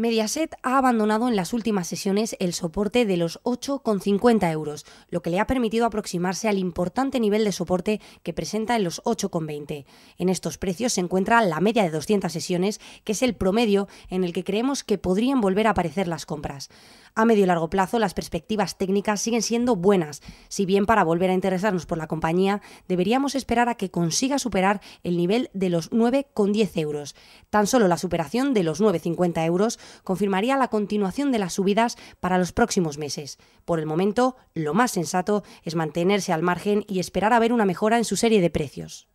Mediaset ha abandonado en las últimas sesiones el soporte de los 8,50 euros, lo que le ha permitido aproximarse al importante nivel de soporte que presenta en los 8,20. En estos precios se encuentra la media de 200 sesiones, que es el promedio en el que creemos que podrían volver a aparecer las compras. A medio y largo plazo, las perspectivas técnicas siguen siendo buenas, si bien para volver a interesarnos por la compañía deberíamos esperar a que consiga superar el nivel de los 9,10 euros. Tan solo la superación de los 9,50 euros confirmaría la continuación de las subidas para los próximos meses. Por el momento, lo más sensato es mantenerse al margen y esperar a ver una mejora en su serie de precios.